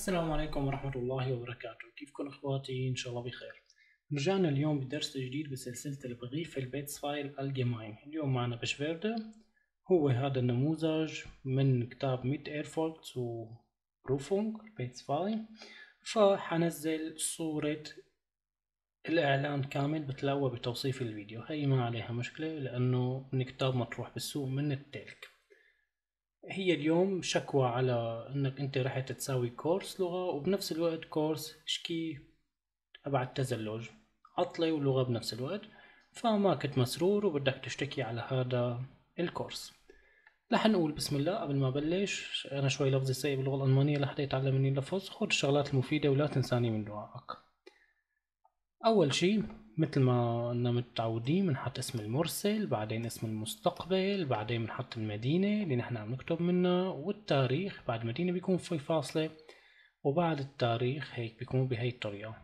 السلام عليكم ورحمة الله وبركاته كيفكم اخواتي ان شاء الله بخير رجعنا اليوم بدرس جديد بسلسلة في البيتس فايل الجماين اليوم معنا بشفيردة هو هذا النموذج من كتاب ميت و وبروفونج البيتس فايل فحنزل صورة الاعلان كامل بتلاقوها بتوصيف الفيديو هي ما عليها مشكلة لانه من كتاب مطروح بالسوق من التلك هي اليوم شكوى على انك انت رحت تساوي كورس لغة وبنفس الوقت كورس شكي تبع التزلج عطلة ولغة بنفس الوقت فما كنت مسرور وبدك تشتكي على هذا الكورس رح نقول بسم الله قبل ما بلش انا شوي لفظي سيء باللغة الالمانية لحتى يتعلم مني اللفظ خد الشغلات المفيدة ولا تنساني من دعائك اول شي مثل ما انا متعودين بنحط اسم المرسل بعدين اسم المستقبل بعدين بنحط المدينة اللي نحن عم نكتب منها والتاريخ بعد المدينة بيكون في فاصلة وبعد التاريخ هيك بيكون بهي الطريقة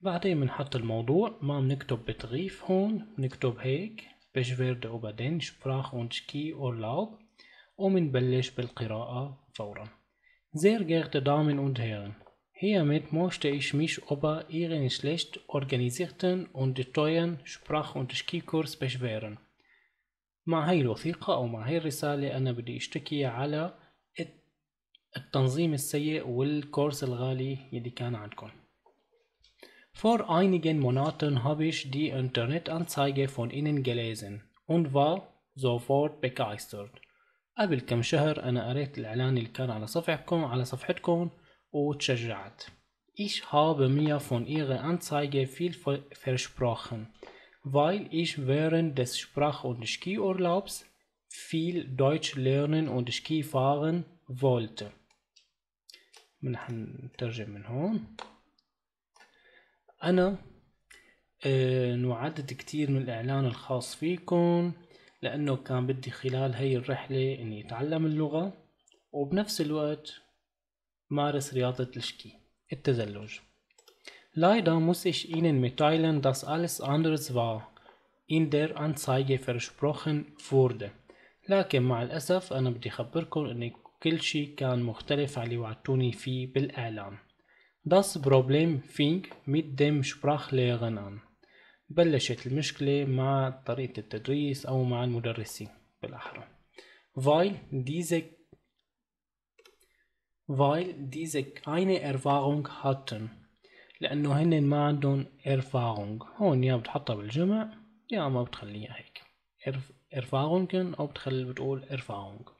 بعدين بنحط الموضوع ما بنكتب بتغيف هون بنكتب هيك بشفيرد وبعدين شبراخ ونشكي أورلاوب ومنبلش بالقراءة فورا زير جيرت دامن und Herren, Hiermit möchte ich mich über Ihren schlecht organisierten und teuren Sprach- und Skikurs beschweren. مع هاي الوثيقة أو مع هاي الرسالة أنا بدي أشتكي على التنظيم السيء والكورس الغالي يلي كان عندكم. Vor einigen Monaten habe ich die Internetanzeige von Ihnen gelesen und war sofort begeistert. قبل كم شهر أنا قريت الإعلان اللي كان على صفحكم على صفحتكم وتشجعت Ich habe mir von ihrer Anzeige viel versprochen, weil ich während des Sprach- und Skiurlaubs viel Deutsch lernen und Ski fahren wollte. من حنترجم من هون أنا أه انوعدت كتير من الإعلان الخاص فيكم لأنه كان بدي خلال هاي الرحلة إني أتعلم اللغة وبنفس الوقت مارس رياضة الشكي التزلج لايدا موس إش إينن متايلن داس ألس أندرس وا إن دير أنسايجي فرشبروخن فورد لكن مع الأسف أنا بدي أخبركم إن كل شي كان مختلف على اللي وعدتوني فيه بالإعلام داس بروبليم فينك ميت ديم شبراخ ليغنان بلشت المشكلة مع طريقة التدريس أو مع المدرسين بالأحرى فايل ديزك weil diese keine Erfahrung hatten لأنه هن ما عندهم Erfahrung هون يا بتحطها بالجمع يا ما بتخليها هيك Erfahrung أو بتخلي بتقول Erfahrung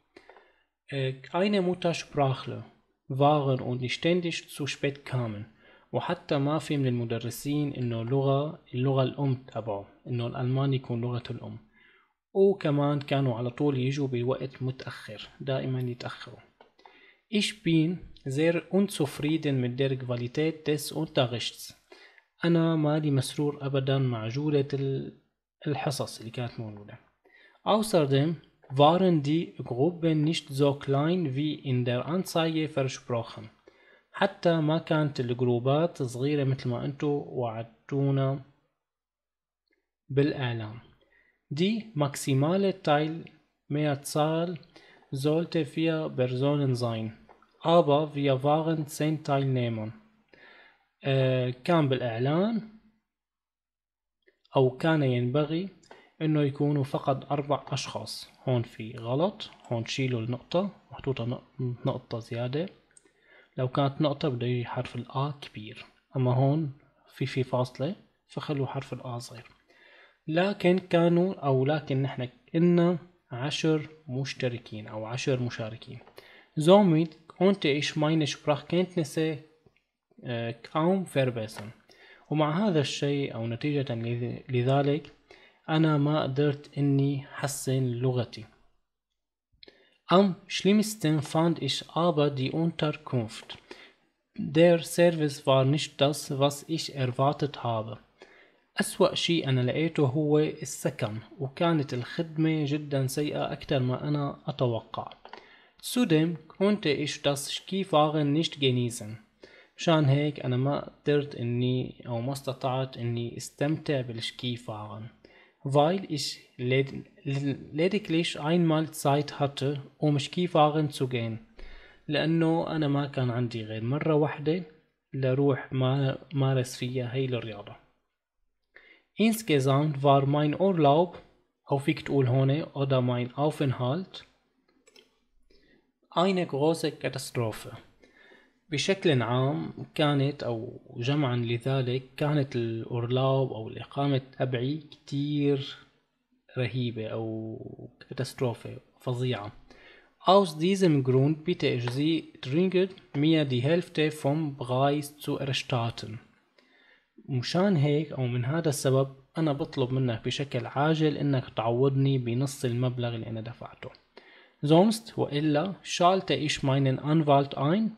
إيه، keine Muttersprachler waren und nicht ständig zu spät kamen وحتى ما في من المدرسين انه لغة اللغة الأم تبعه انه الألماني يكون لغة الأم وكمان كانوا على طول يجوا بوقت متأخر دائما يتأخروا Ich bin sehr unzufrieden mit der Qualität des Unterrichts. أنا مالي مسرور أبدا مع جودة الحصص اللي كانت موجودة. Außerdem waren die Gruppen nicht so klein wie in der Anzeige versprochen. حتى ما كانت الجروبات صغيرة مثل ما أنتو وعدتونا بالإعلام. Die maximale Teilmehrzahl sollte vier Personen sein, aber wir waren zehn Teilnehmer. كان بالإعلان أو كان ينبغي إنه يكونوا فقط أربع أشخاص هون في غلط هون شيلوا النقطة محطوطة نقطة زيادة لو كانت نقطة بده حرف الآ كبير أما هون في في فاصلة فخلوا حرف الآ صغير لكن كانوا أو لكن نحن كنا عشر مشتركين او عشر مشاركين زوميت كونت ايش ماينش براخ كنت نسي آه، كاوم فيربسن ومع هذا الشيء او نتيجة لذلك انا ما قدرت اني حسن لغتي ام شليمستن فاند ايش ابا دي اونتر كونفت der Service war nicht das, was ich erwartet habe. أسوأ شيء أنا لقيته هو السكن وكانت الخدمة جدا سيئة أكثر ما أنا أتوقع Zudem konnte ich das Skifahren nicht genießen. مشان هيك أنا ما قدرت إني أو ما استطعت إني استمتع بالسكي fahren. Weil ich lediglich einmal Zeit hatte, um Skifahren zu gehen. لأنه أنا ما كان عندي غير مرة واحدة لأروح مارس فيها هي الرياضة. Insgesamt war mein Urlaub, Honfigtulhone oder mein Aufenthalt eine große كاتاستروفة بشكل عام كانت أو جمعا لذلك كانت الأورلاوب أو الإقامة تبعي كتير رهيبة أو كاتاستروفة فظيعة. Aus diesem Grund bitte ich Sie dringend, mir die Hälfte vom Preis zu erstatten. مشان هيك أو من هذا السبب أنا بطلب منك بشكل عاجل إنك تعوضني بنص المبلغ اللي أنا دفعته زونست وإلا شالت ايش ماينن انفالت اين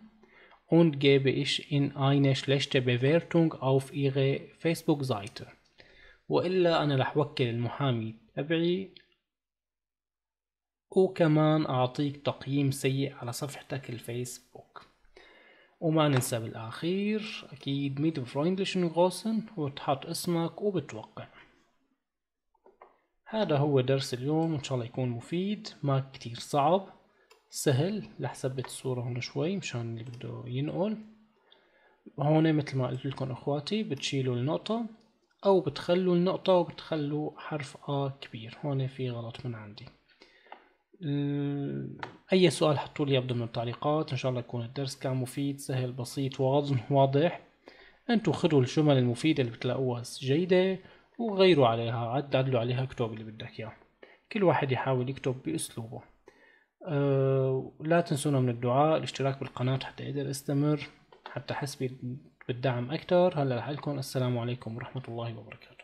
und gebe ich in eine schlechte Bewertung auf ihre Facebook-Seite وإلا أنا رح وكل المحامي تبعي وكمان أعطيك تقييم سيء على صفحتك الفيسبوك وما ننسى بالاخير اكيد ميت فريندلي شنو غوصن وتحط اسمك وبتوقع هذا هو درس اليوم ان شاء الله يكون مفيد ما كتير صعب سهل رح ثبت الصورة هون شوي مشان اللي بده ينقل هون مثل ما قلت لكم اخواتي بتشيلوا النقطة او بتخلوا النقطة وبتخلوا حرف ا كبير هون في غلط من عندي آه، اي سؤال حطوا لي من التعليقات ان شاء الله يكون الدرس كان مفيد سهل بسيط واضح انتم خذوا الجمل المفيده اللي بتلاقوها جيده وغيروا عليها عدلوا عليها اكتب اللي بدك اياه كل واحد يحاول يكتب باسلوبه آه، لا تنسونا من الدعاء الاشتراك بالقناه حتى اقدر استمر حتى حسبي بالدعم اكثر هلا لحالكم السلام عليكم ورحمه الله وبركاته